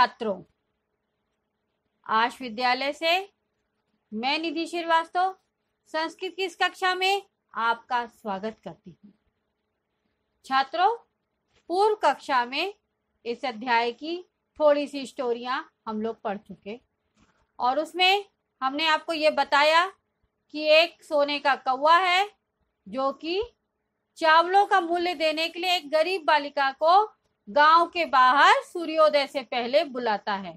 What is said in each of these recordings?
छात्रों आज विद्यालय से मैं निधि श्रीवास्तव संस्कृत की इस कक्षा में आपका स्वागत करती हूँ छात्रों पूर्व कक्षा में इस अध्याय की थोड़ी सी स्टोरियाँ हम लोग पढ़ चुके और उसमें हमने आपको ये बताया कि एक सोने का कौवा है जो कि चावलों का मूल्य देने के लिए एक गरीब बालिका को गांव के बाहर सूर्योदय से पहले बुलाता है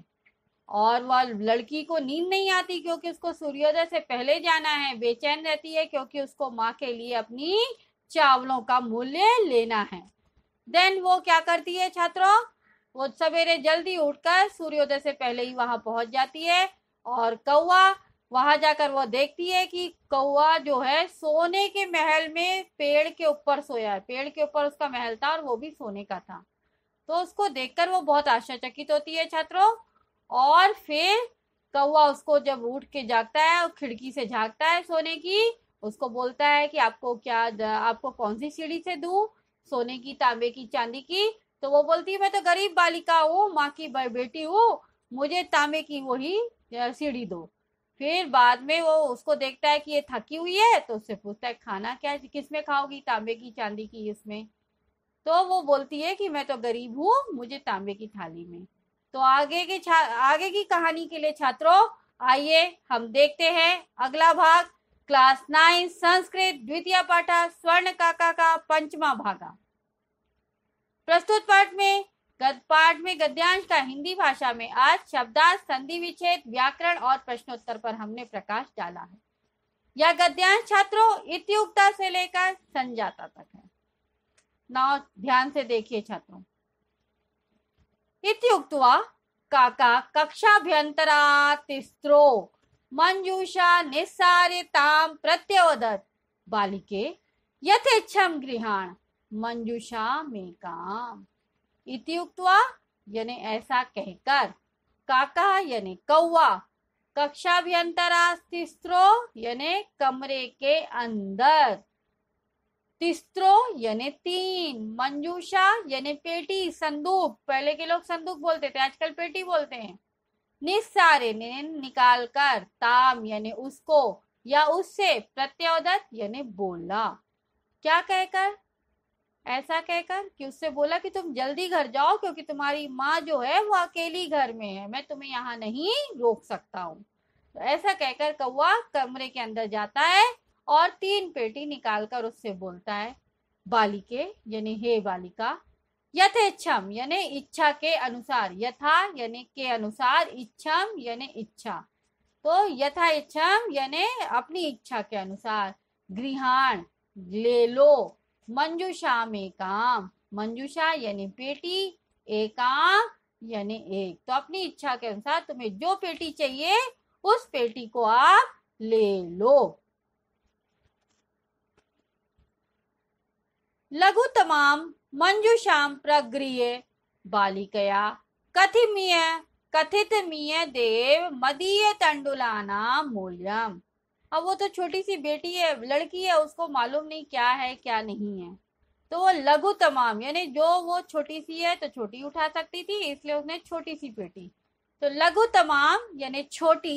और वह लड़की को नींद नहीं आती क्योंकि उसको सूर्योदय से पहले जाना है बेचैन रहती है क्योंकि उसको माँ के लिए अपनी चावलों का मूल्य लेना है देन वो क्या करती है छात्रों वो सवेरे जल्दी उठकर सूर्योदय से पहले ही वहां पहुंच जाती है और कौआ वहां जाकर वो देखती है कि कौआ जो है सोने के महल में पेड़ के ऊपर सोया है पेड़ के ऊपर उसका महल था और वो भी सोने का था तो उसको देखकर वो बहुत आश्चर्यचकित होती है छात्रों और फिर कौआ उसको जब उठ के जागता है खिड़की से झाँकता है सोने की उसको बोलता है कि आपको क्या आपको कौन सी सीढ़ी से दू सोने की तांबे की चांदी की तो वो बोलती है मैं तो गरीब बालिका हूँ माँ की बेटी हूँ मुझे तांबे की वो ही सीढ़ी दो फिर बाद में वो उसको देखता है कि ये थकी हुई है तो उससे पूछता है खाना क्या किसमें खाओगी तांबे की चांदी की इसमें तो वो बोलती है कि मैं तो गरीब हूँ मुझे तांबे की थाली में तो आगे की आगे की कहानी के लिए छात्रों आइए हम देखते हैं अगला भाग क्लास नाइन संस्कृत द्वितीय पाठा स्वर्ण काका का पंचमा भागा प्रस्तुत पाठ में गद पाठ में गद्यांश का हिंदी भाषा में आज शब्दार्थ संधि विच्छेद व्याकरण और प्रश्नोत्तर पर हमने प्रकाश डाला है यह गद्यांश छात्रों इतियुक्ता से लेकर संजाता तक है नाउ ध्यान से देखिए छात्रों इत्युक्त्वा काका कक्षा भ्यंतरा तिस्त्रो मंजूषा निस्सारितां प्रत्यवदत् बालिके यथेच्छं गृहाण मंजूषा में काम इत्युक्त्वा यानी ऐसा कहकर काका यानी कौवा भ्यंतरा तिस्त्रो यानी कमरे के अंदर तिस्त्रो यानी तीन मंजूषा यानी पेटी संदूक पहले के लोग संदूक बोलते थे आजकल पेटी बोलते हैं निस्सारे निकाल कर ताम यानी उसको या उससे प्रत्योदत यानी बोला क्या कहकर ऐसा कहकर कि उससे बोला कि तुम जल्दी घर जाओ क्योंकि तुम्हारी माँ जो है वो अकेली घर में है मैं तुम्हें यहाँ नहीं रोक सकता हूँ तो ऐसा कहकर कौआ कमरे के अंदर जाता है और तीन पेटी निकालकर उससे बोलता है बालिके यानी हे बालिका यथेच्छम यानी इच्छा के अनुसार यथा यानी के अनुसार इच्छम यानी इच्छा तो यथा इच्छम यानी अपनी इच्छा के अनुसार गृहण ले लो मंजुषा में काम मंजुषा यानी पेटी एकाम यानी एक तो अपनी इच्छा के अनुसार तुम्हें जो पेटी चाहिए उस पेटी को आप ले लो तमाम मंजुषाम प्रग्रिय बालिकया कथिमीय मीय देव मदीय तंडुलाना मूल्यम अब वो तो छोटी सी बेटी है लड़की है उसको मालूम नहीं क्या है क्या नहीं है तो वो लघु तमाम यानी जो वो छोटी सी है तो छोटी उठा सकती थी इसलिए उसने छोटी सी बेटी तो लघु तमाम यानी छोटी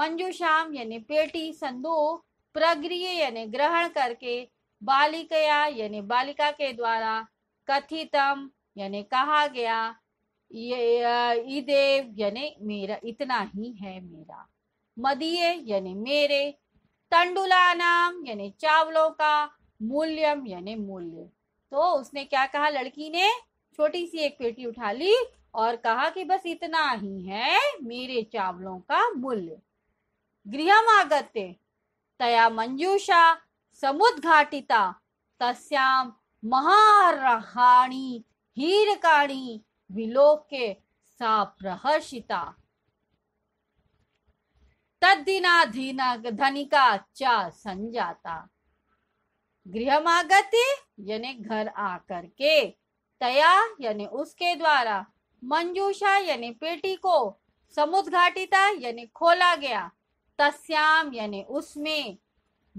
मंजूशाम यानी पेटी संदूक प्रग्रिय यानी ग्रहण करके बालिकया यानी बालिका के द्वारा कथितम यानी कहा गया ईदेव यानी मेरा इतना ही है मेरा मदीय यानी मेरे तंडुला नाम यानी चावलों का मूल्यम यानी मूल्य तो उसने क्या कहा लड़की ने छोटी सी एक पेटी उठा ली और कहा कि बस इतना ही है मेरे चावलों का मूल्य गृह आगत्य तया मंजूषा समुद्घाटिता तस्याम महारहाणी हीरकाणी विलोक्य सा प्रहर्षिता तद्दिनाधीना धनिका च संजाता गृहमागते यानी घर आकर के तया यानी उसके द्वारा मंजूषा यानी पेटी को समुद्घाटिता यानी खोला गया तस्याम यानी उसमें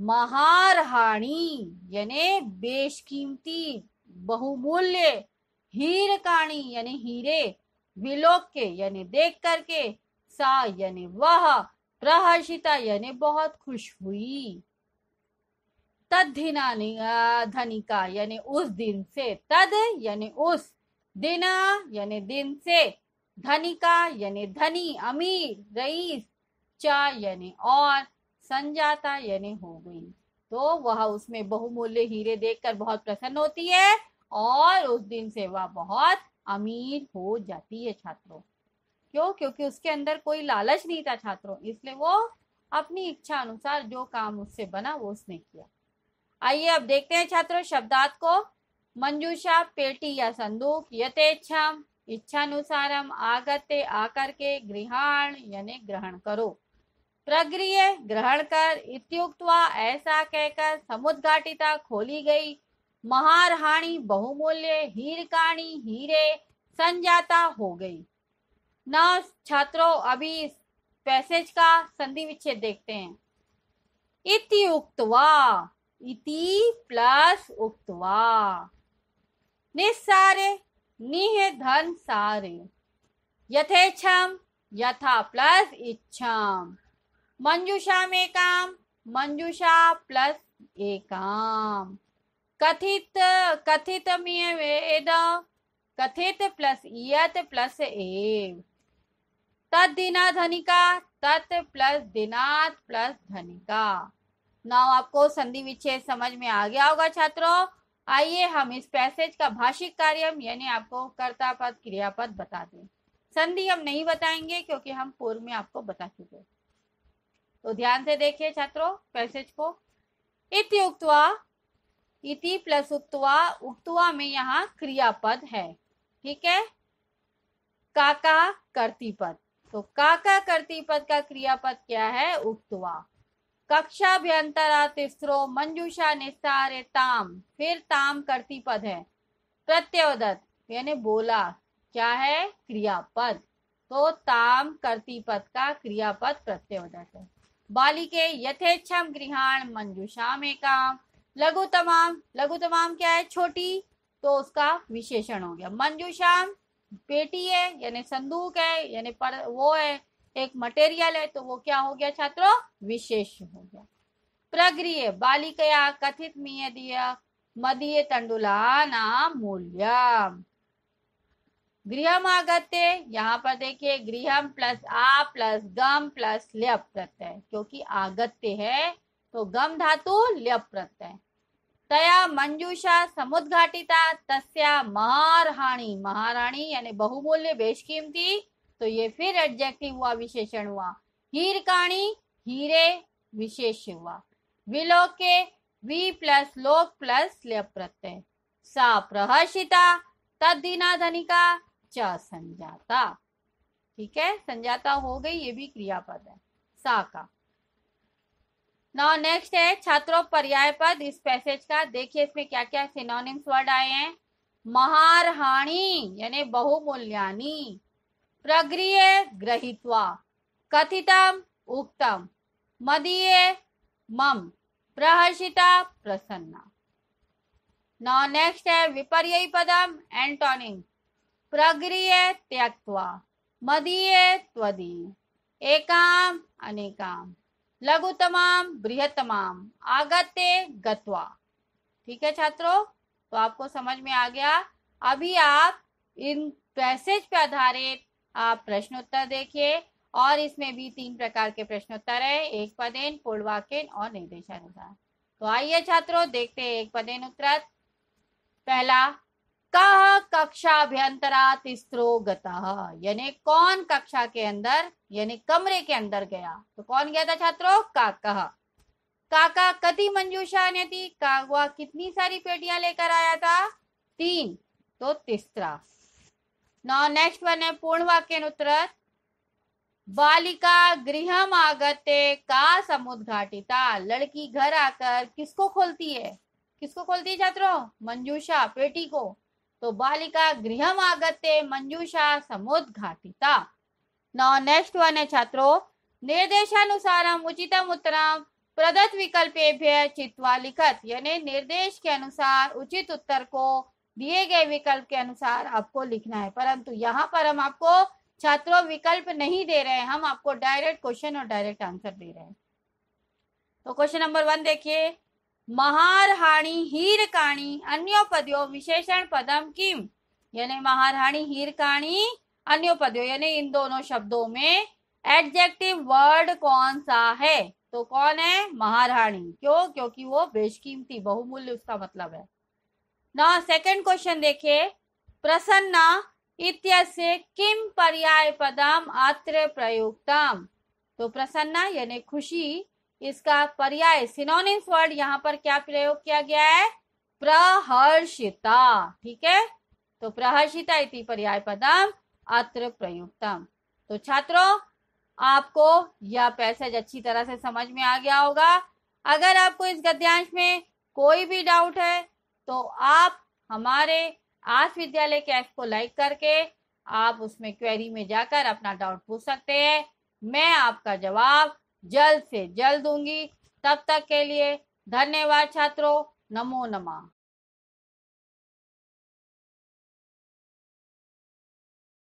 महारहाणी यानी बेशकीमती बहुमूल्य हीरकाणी यानी हीरे विलोक के यानी देख करके सा यानी वह प्रहर्षिता यानी बहुत खुश हुई तदिना धनिका यानी उस दिन से तद यानी उस दिन यानी दिन से धनिका यानी धनी अमीर रईस चा यानी और संजाता यानी हो गई तो वह उसमें बहुमूल्य हीरे देखकर बहुत प्रसन्न होती है और उस दिन से वह बहुत अमीर हो जाती है छात्रों क्यों क्योंकि उसके अंदर कोई लालच नहीं था छात्रों इसलिए वो अपनी इच्छा अनुसार जो काम उससे बना वो उसने किया आइए अब देखते हैं छात्रों शब्दार्थ को मंजूषा पेटी या संदूक यथेच्छा हम आगते आकर के गृहण यानी ग्रहण करो प्रग्रिय ग्रहण कर इत्युक्तवा ऐसा कहकर समुद्घाटिता खोली गई महारहाणी बहुमूल्य हीरकाणी हीरे संजाता हो गई न छात्रों अभी इस पैसेज का संधि विच्छेद देखते हैं इति उक्तवा इति प्लस उक्तवा निसारे निह धन सारे यथेच्छम यथा प्लस इच्छम मंजुषा में काम मंजुषा प्लस एकाम कथित कथित वेद कथित प्लस इत प्लस ए तद दिना धनिका तत् प्लस दिनात प्लस धनिका नाउ आपको संधि विच्छेद समझ में आ गया होगा छात्रों आइए हम इस पैसेज का भाषिक कार्य यानी आपको कर्ता पद क्रियापद बता दें संधि हम नहीं बताएंगे क्योंकि हम पूर्व में आपको बता चुके हैं तो ध्यान से देखिए छात्रों पैसेज को इति उक्तवा इति प्लस उक्तवा उक्तवा में यहाँ क्रियापद है ठीक है काका करती पद तो काका करती पद का क्रियापद क्या है उक्तवा कक्षा भ्यंतरा तिस्रो मंजूषा निस्तारे ताम फिर ताम करती पद है प्रत्योदत यानी बोला क्या है क्रियापद तो ताम करती पद का क्रियापद प्रत्योदत है बालिके यथेच्छम गृहाण मंजुषा में काम लघु तमाम लघु तमाम क्या है छोटी तो उसका विशेषण हो गया मंजुषाम पेटी है यानी संदूक है यानी पर वो है एक मटेरियल है तो वो क्या हो गया छात्रों विशेष हो गया प्रग्रिय बालिकया कथित मीय दिया मदीय तंडुला नाम मूल्यम गृहम आगत्य यहाँ पर देखिए गृहम प्लस आ प्लस गम प्लस लेप प्रत्यय क्योंकि आगत्य है तो गम धातु लेप प्रत्यय तया मंजूषा समुद्घाटिता तस्या महाराणी महाराणी यानी बहुमूल्य बेशकीमती तो ये फिर एडजेक्टिव हुआ विशेषण हुआ हीरकाणी हीरे विशेष हुआ विलोके वी प्लस लोक प्लस लेप प्रत्यय सा प्रहर्षिता दीना धनिका च संजाता ठीक है संजाता हो गई ये भी क्रियापद है सा का नाउ नेक्स्ट है छात्रों पर्याय पद इस पैसेज का देखिए इसमें क्या क्या सिनोनिम्स वर्ड आए हैं महारहाणी यानी बहुमूल्यानी प्रग्रिय ग्रहित्वा कथितम उक्तम मदीय मम प्रहर्षिता प्रसन्ना नाउ नेक्स्ट है विपर्य पदम एंटोनिम प्रग्रिय त्यक्त्वा मदीय त्वदी एकाम अनेकाम लघुतमाम बृहतमाम आगते गत्वा ठीक है छात्रों तो आपको समझ में आ गया अभी आप इन पैसेज पे आधारित आप प्रश्नोत्तर देखिए और इसमें भी तीन प्रकार के प्रश्नोत्तर है एक पदेन पूर्णवाक्यन और निर्देशानुसार तो आइए छात्रों देखते हैं एक पदेन उत्तर पहला कह कक्षा अभ्यंतरा तिस्त्रो गता यानी कौन कक्षा के अंदर यानी कमरे के अंदर गया तो कौन गया था छात्रों कह काका कति मंजूषा ने थी कागवा कितनी सारी पेटियां लेकर आया था तीन तो तिस्त्रा नौ नेक्स्ट वन है पूर्ण वाक्य उत्तर बालिका गृह आगते का समुद्घाटिता लड़की घर आकर किसको खोलती है किसको खोलती है छात्रों मंजूषा पेटी को तो बालिका गृह आगते मंजूषा समुद्घाटिता नौ नेक्स्ट वन है छात्रों निर्देशानुसार उचितम उत्तर प्रदत्त विकल्प चित्वा लिखत यानी निर्देश के अनुसार उचित उत्तर को दिए गए विकल्प के अनुसार आपको लिखना है परंतु यहाँ पर हम आपको छात्रों विकल्प नहीं दे रहे हैं हम आपको डायरेक्ट क्वेश्चन और डायरेक्ट आंसर दे रहे हैं तो क्वेश्चन नंबर वन देखिए महारहाणी हीरकाणी पदों विशेषण पदम किम यानी महारानी हीरकाणी अन्योपद्यो यानी इन दोनों शब्दों में एडजेक्टिव वर्ड कौन सा है तो कौन है महारानी क्यों क्योंकि वो बेशकीमती बहुमूल्य उसका मतलब है ना सेकंड क्वेश्चन देखे प्रसन्ना इत्यस्य किम पर्याय पदम आत्र प्रयुक्तम तो प्रसन्ना यानी खुशी इसका पर्याय सिनोनिम्स वर्ड यहाँ पर क्या प्रयोग किया गया है प्रहर्षिता ठीक है तो प्रहर्षिता इति पर्याय पदम अत्र प्रयुक्तम तो छात्रों आपको यह पैसेज अच्छी तरह से समझ में आ गया होगा अगर आपको इस गद्यांश में कोई भी डाउट है तो आप हमारे आज विद्यालय के ऐप को लाइक करके आप उसमें क्वेरी में जाकर अपना डाउट पूछ सकते हैं मैं आपका जवाब जल्द से जल्द दूंगी तब तक के लिए धन्यवाद छात्रों नमो नमः